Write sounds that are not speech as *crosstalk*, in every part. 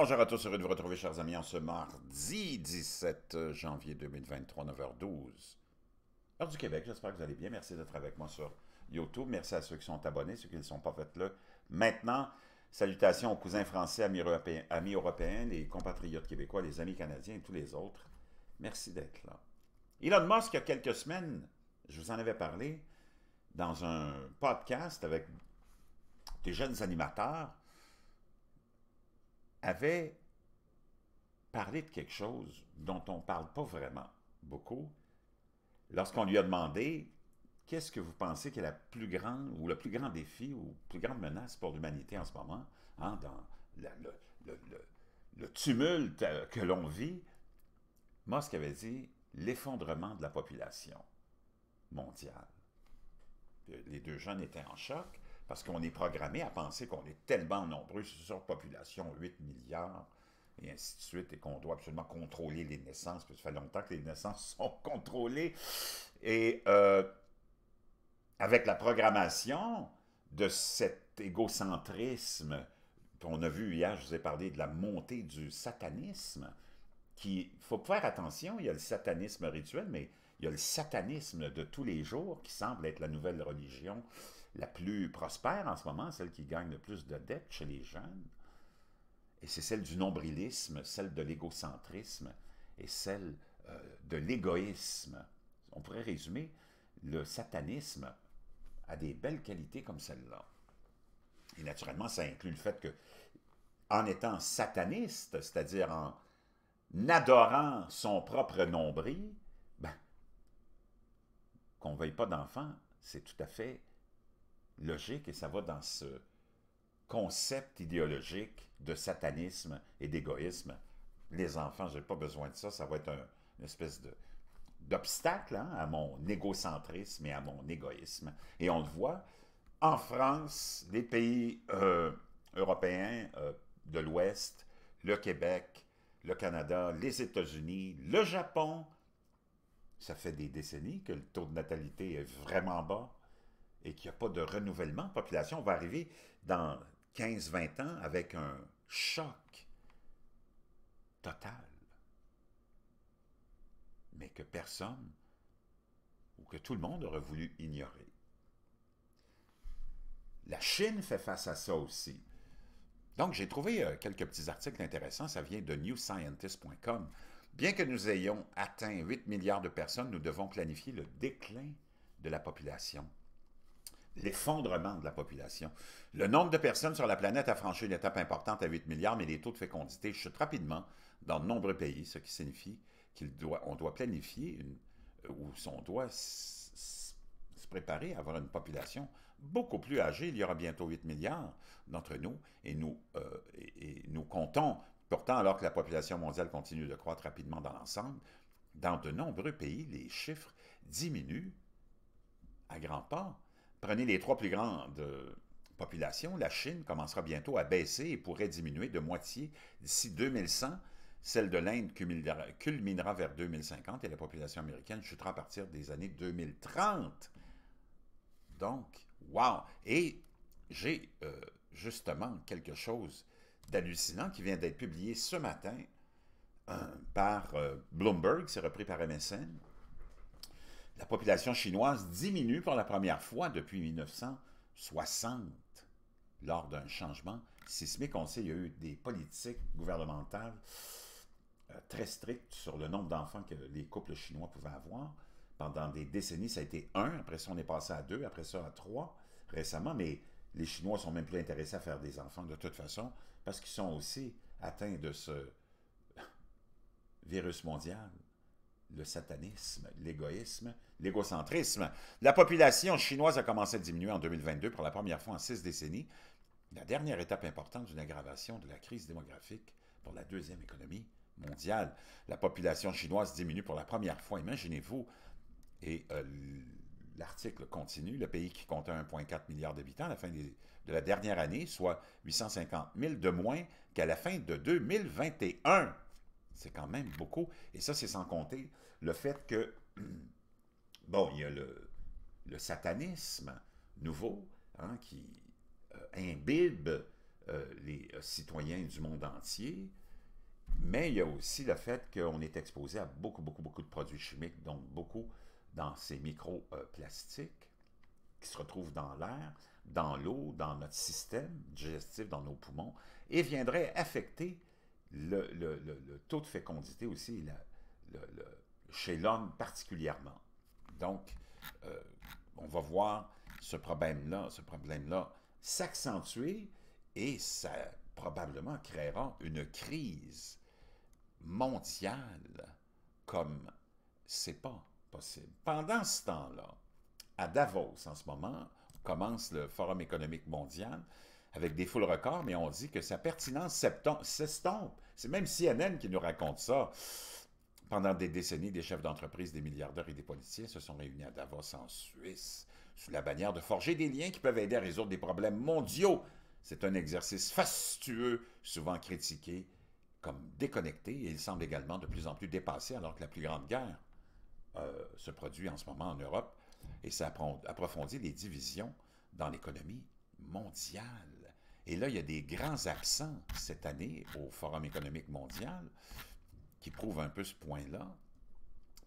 bonjour à tous, heureux de vous retrouver, chers amis, en ce mardi 17 euh, janvier 2023, 9h12. Heure du Québec, j'espère que vous allez bien. Merci d'être avec moi sur YouTube. Merci à ceux qui sont abonnés, ceux qui ne sont pas, faites-le maintenant. Salutations aux cousins français, amis européens, amis européens, les compatriotes québécois, les amis canadiens et tous les autres. Merci d'être là. Elon Musk, il y a quelques semaines, je vous en avais parlé dans un podcast avec des jeunes animateurs avait parlé de quelque chose dont on ne parle pas vraiment beaucoup. Lorsqu'on lui a demandé qu'est-ce que vous pensez qui la plus grande ou le plus grand défi ou plus grande menace pour l'humanité en ce moment, hein, dans le, le tumulte euh, que l'on vit, Musk avait dit l'effondrement de la population mondiale. Les deux jeunes étaient en choc parce qu'on est programmé à penser qu'on est tellement nombreux, sur population 8 milliards, et ainsi de suite, et qu'on doit absolument contrôler les naissances, parce que ça fait longtemps que les naissances *laughs* sont contrôlées. Et euh, avec la programmation de cet égocentrisme, on a vu hier, je vous ai parlé de la montée du satanisme, qui, faut faire attention, il y a le satanisme rituel, mais il y a le satanisme de tous les jours qui semble être la nouvelle religion la plus prospère en ce moment, celle qui gagne le plus de dettes chez les jeunes, et c'est celle du nombrilisme, celle de l'égocentrisme et celle euh, de l'égoïsme. On pourrait résumer le satanisme à des belles qualités comme celle-là. Et naturellement, ça inclut le fait que, en étant sataniste, c'est-à-dire en adorant son propre nombril, ben, qu'on ne veuille pas d'enfants, c'est tout à fait logique et ça va dans ce concept idéologique de satanisme et d'égoïsme. Les enfants, j'ai pas besoin de ça, ça va être une espèce de d'obstacle hein, à mon égocentrisme et à mon égoïsme. Et on le voit en France, les pays euh, européens euh, de l'Ouest, le Québec, le Canada, les États-Unis, le Japon. Ça fait des décennies que le taux de natalité est vraiment bas et qu'il n'y a pas de renouvellement de population, on va arriver dans 15-20 ans avec un choc total. Mais que personne ou que tout le monde aurait voulu ignorer. La Chine fait face à ça aussi. Donc, j'ai trouvé euh, quelques petits articles intéressants. Ça vient de newscientist.com. Bien que nous ayons atteint 8 milliards de personnes, nous devons planifier le déclin de la population l'effondrement de la population. Le nombre de personnes sur la planète a franchi une étape importante à 8 milliards, mais les taux de fécondité chutent rapidement dans de nombreux pays, ce qui signifie qu'on doit planifier ou on doit se préparer à avoir une population beaucoup plus âgée. Il y aura bientôt 8 milliards d'entre nous et nous, euh, et, et nous comptons, pourtant alors que la population mondiale continue de croître rapidement dans l'ensemble, dans de nombreux pays, les chiffres diminuent à grands pas. Prenez les trois plus grandes euh, populations. La Chine commencera bientôt à baisser et pourrait diminuer de moitié d'ici 2100. Celle de l'Inde culminera, vers 2050 et la population américaine chutera à partir des années 2030. Donc, wow! Et j'ai euh, justement quelque chose d'hallucinant qui vient d'être publié ce matin euh, par Bloomberg, c'est repris par MSN. La population chinoise diminue pour la première fois depuis 1960 lors d'un changement sismique. On sait qu'il y a eu des politiques gouvernementales euh, très strictes sur le nombre d'enfants que les couples chinois pouvaient avoir. Pendant des décennies, ça a été un, après ça on est passé à deux, après ça à trois récemment, mais les Chinois sont même plus intéressés à faire des enfants de toute façon parce qu'ils sont aussi atteints de ce virus mondial le satanisme, l'égoïsme, l'égocentrisme. La population chinoise a commencé à diminuer en 2022 pour la première fois en six décennies, la dernière étape importante d'une aggravation de la crise démographique pour la deuxième économie mondiale. La population chinoise diminue pour la première fois, imaginez-vous, et euh, l'article continue, le pays qui comptait 1,4 milliard d'habitants à la fin de la dernière année, soit 850 000 de moins qu'à la fin de 2021. C'est quand même beaucoup. Et ça, c'est sans compter le fait que, *clears throat* bon, il y a le, satanisme nouveau hein, qui euh, imbibe euh, les euh, citoyens du monde entier, mais il y a aussi le fait qu'on est exposé à beaucoup, beaucoup, beaucoup de produits chimiques, donc beaucoup dans ces microplastiques qui se retrouvent dans l'air, dans l'eau, dans notre système digestif, dans nos poumons, et viendraient affecter le, taux de fécondité aussi, la, chez l'homme particulièrement. Donc, euh, on va voir ce problème-là, ce problème-là s'accentuer et ça probablement créera une crise mondiale comme c'est pas possible. Pendant ce temps-là, à Davos en ce moment, commence le Forum économique mondial, avec des full records, mais on dit que sa pertinence s'estompe. C'est même CNN qui nous raconte ça. Pendant des décennies, des chefs d'entreprise, des milliardaires et des politiciens se sont réunis à Davos en Suisse sous la bannière de forger des liens qui peuvent aider à résoudre des problèmes mondiaux. C'est un exercice fastueux, souvent critiqué comme déconnecté, et il semble également de plus en plus dépassé alors que la plus grande guerre euh, se produit en ce moment en Europe, et ça approfondit les divisions dans l'économie mondiale. Et là, il y a des grands absents cette année au Forum économique mondial qui prouvent un peu ce point-là.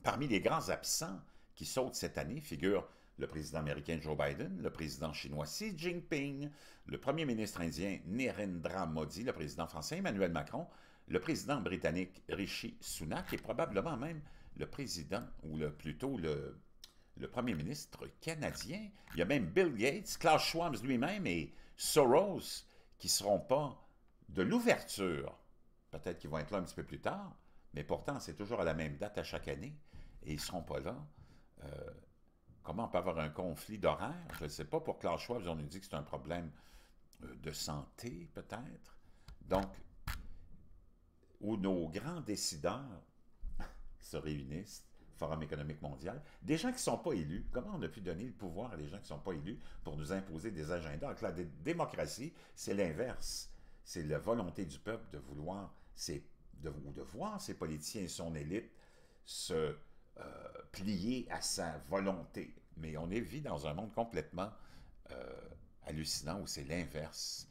Parmi les grands absents qui sautent cette année figurent le président américain Joe Biden, le président chinois Xi Jinping, le premier ministre indien Narendra Modi, le président français Emmanuel Macron, le président britannique Rishi Sunak et probablement même le président, ou le, plutôt le, le premier ministre canadien. Il y a même Bill Gates, Klaus Schwab lui-même et Soros qui ne seront pas de l'ouverture. Peut-être qu'ils vont être là un petit peu plus tard, mais pourtant, c'est toujours à la même date à chaque année et ils ne seront pas là. Euh, comment on peut avoir un conflit d'horaire? Je ne sais pas. Pour Klaus Schwab, on nous dit que c'est un problème euh, de santé, peut-être. Donc, où nos grands décideurs *laughs* se réunissent Forum économique mondial, des gens qui ne sont pas élus. Comment on a pu donner le pouvoir à des gens qui ne sont pas élus pour nous imposer des agendas? la démocratie, c'est l'inverse. C'est la volonté du peuple de vouloir de, ou de voir ses politiciens et son élite se euh, plier à sa volonté. Mais on vit dans un monde complètement euh, hallucinant où c'est l'inverse,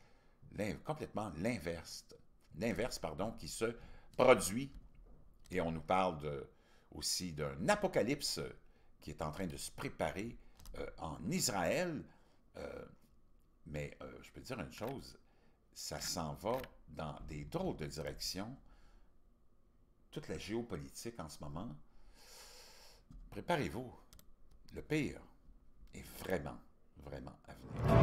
complètement l'inverse, l'inverse, pardon, qui se produit. Et on nous parle de aussi d'un apocalypse qui est en train de se préparer euh, en Israël. Euh, mais euh, je peux dire une chose, ça s'en va dans des drôles de directions. Toute la géopolitique en ce moment, préparez-vous. Le pire est vraiment, vraiment à venir.